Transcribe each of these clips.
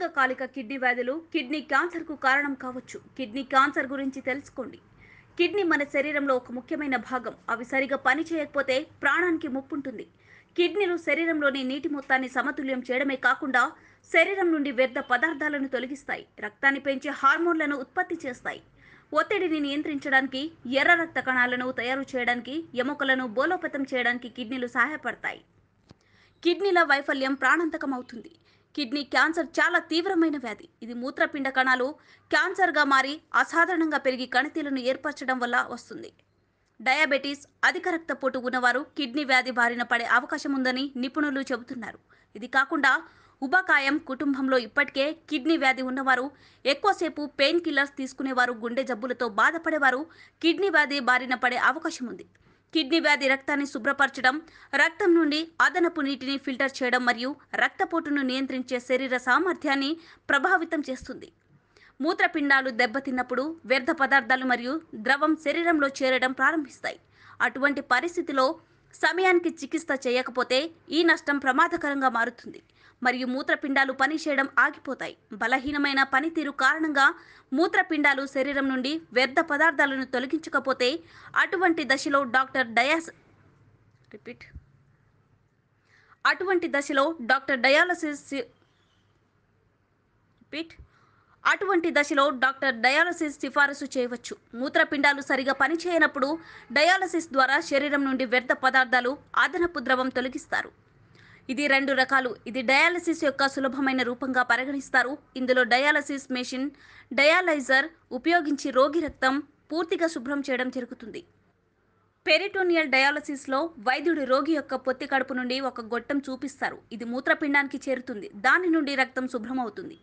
దీర్ఘకాలిక కిడ్నీ వ్యాధులు కిడ్నీ క్యాన్సర్కు కారణం కావచ్చు కిడ్నీ క్యాన్సర్ గురించి తెలుసుకోండి కిడ్నీ మన శరీరంలో ఒక ముఖ్యమైన భాగం అవి సరిగా పనిచేయకపోతే ప్రాణానికి ముప్పుంటుంది కిడ్నీలు శరీరంలోని నీటి మొత్తాన్ని సమతుల్యం చేయడమే కాకుండా శరీరం నుండి వ్యర్థ పదార్థాలను తొలగిస్తాయి రక్తాన్ని పెంచే హార్మోన్లను ఉత్పత్తి చేస్తాయి ఒత్తిడిని నియంత్రించడానికి ఎర్ర రక్త కణాలను తయారు చేయడానికి ఎముకలను బోలోపతం చేయడానికి కిడ్నీలు సహాయపడతాయి కిడ్నీల వైఫల్యం ప్రాణాంతకం అవుతుంది కిడ్నీ క్యాన్సర్ చాలా తీవ్రమైన వ్యాధి ఇది మూత్రపిండ కణాలు క్యాన్సర్గా మారి అసాధారణంగా పెరిగి కణితీలను ఏర్పరచడం వల్ల వస్తుంది డయాబెటీస్ అధిక రక్తపోటు ఉన్నవారు కిడ్నీ వ్యాధి బారిన పడే అవకాశం ఉందని నిపుణులు చెబుతున్నారు ఇది కాకుండా ఉబకాయం కుటుంబంలో ఇప్పటికే కిడ్నీ వ్యాధి ఉన్నవారు ఎక్కువసేపు పెయిన్ కిల్లర్స్ తీసుకునేవారు గుండె జబ్బులతో బాధపడేవారు కిడ్నీ వ్యాధి బారిన పడే అవకాశం ఉంది కిడ్నీ వ్యాధి రక్తాన్ని శుభ్రపరచడం రక్తం నుండి అదనపు నీటిని ఫిల్టర్ చేయడం మరియు రక్తపోటును నియంత్రించే శరీర సామర్థ్యాన్ని ప్రభావితం చేస్తుంది మూత్రపిండాలు దెబ్బతిన్నప్పుడు వ్యర్థ పదార్థాలు మరియు ద్రవం శరీరంలో చేరడం ప్రారంభిస్తాయి అటువంటి పరిస్థితిలో సమయానికి చికిత్స చేయకపోతే ఈ నష్టం ప్రమాదకరంగా మారుతుంది మరియు మూత్రపిండాలు పనిచేయడం ఆగిపోతాయి బలహీనమైన పనితీరు కారణంగా మూత్రపిండాలు శరీరం నుండి వ్యర్థ పదార్థాలను తొలగించకపోతే అటువంటి దశలో డాక్టర్ డయాస్ రిపీట్ అటువంటి దశలో డాక్టర్ డయాలసిస్ రిపీట్ అటువంటి దశలో డాక్టర్ డయాలసిస్ సిఫారసు చేయవచ్చు మూత్రపిండాలు సరిగా పనిచేయనప్పుడు డయాలసిస్ ద్వారా శరీరం నుండి వ్యర్థ పదార్థాలు అదనపు ద్రవం తొలగిస్తారు ఇది రెండు రకాలు ఇది డయాలసిస్ యొక్క సులభమైన రూపంగా పరిగణిస్తారు ఇందులో డయాలసిస్ మెషిన్ డయాలైజర్ ఉపయోగించి రోగి రక్తం పూర్తిగా శుభ్రం చేయడం జరుగుతుంది పెరిటోనియల్ డయాలసిస్లో వైద్యుడు రోగి యొక్క పొత్తి కడుపు నుండి ఒక గొట్టం చూపిస్తారు ఇది మూత్రపిండానికి చేరుతుంది దాని నుండి రక్తం శుభ్రమవుతుంది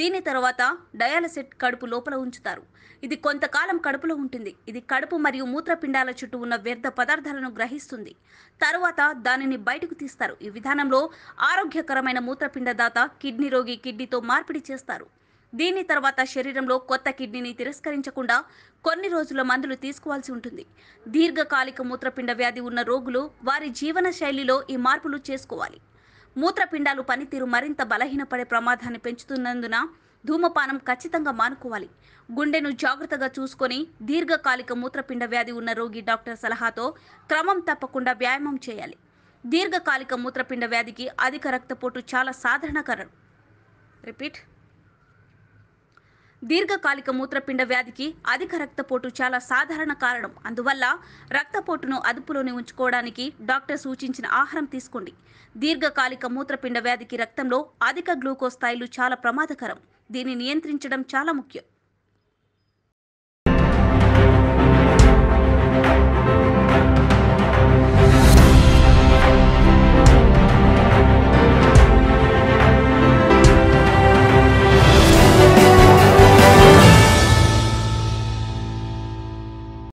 దీని తర్వాత డయాలసిట్ కడుపు లోపల ఉంచుతారు ఇది కొంతకాలం కడుపులో ఉంటుంది ఇది కడుపు మరియు మూత్రపిండాల చుట్టూ ఉన్న వ్యర్థ పదార్థాలను గ్రహిస్తుంది తరువాత దానిని బయటకు తీస్తారు ఈ విధానంలో ఆరోగ్యకరమైన మూత్రపిండదాత కిడ్నీ రోగి కిడ్నీతో మార్పిడి చేస్తారు దీని తర్వాత శరీరంలో కొత్త కిడ్నీని తిరస్కరించకుండా కొన్ని రోజుల మందులు తీసుకోవాల్సి ఉంటుంది దీర్ఘకాలిక మూత్రపిండ వ్యాధి ఉన్న రోగులు వారి జీవన శైలిలో ఈ మార్పులు చేసుకోవాలి మూత్రపిండాలు పనితీరు మరింత బలహీనపడే ప్రమాదాన్ని పెంచుతున్నందున ధూమపానం ఖచ్చితంగా మానుకోవాలి గుండెను జాగ్రత్తగా చూసుకొని దీర్ఘకాలిక మూత్రపిండ వ్యాధి ఉన్న రోగి డాక్టర్ సలహాతో క్రమం తప్పకుండా వ్యాయామం చేయాలి దీర్ఘకాలిక మూత్రపిండ వ్యాధికి అధిక రక్తపోటు చాలా సాధారణకరం రిపీట్ దీర్ఘకాలిక మూత్రపిండ వ్యాధికి అధిక రక్తపోటు చాలా సాధారణ కారణం అందువల్ల రక్తపోటును అదుపులోనే ఉంచుకోవడానికి డాక్టర్ సూచించిన ఆహారం తీసుకోండి దీర్ఘకాలిక మూత్రపిండ వ్యాధికి రక్తంలో అధిక గ్లూకోజ్ స్థాయిలు చాలా ప్రమాదకరం దీన్ని నియంత్రించడం చాలా ముఖ్యం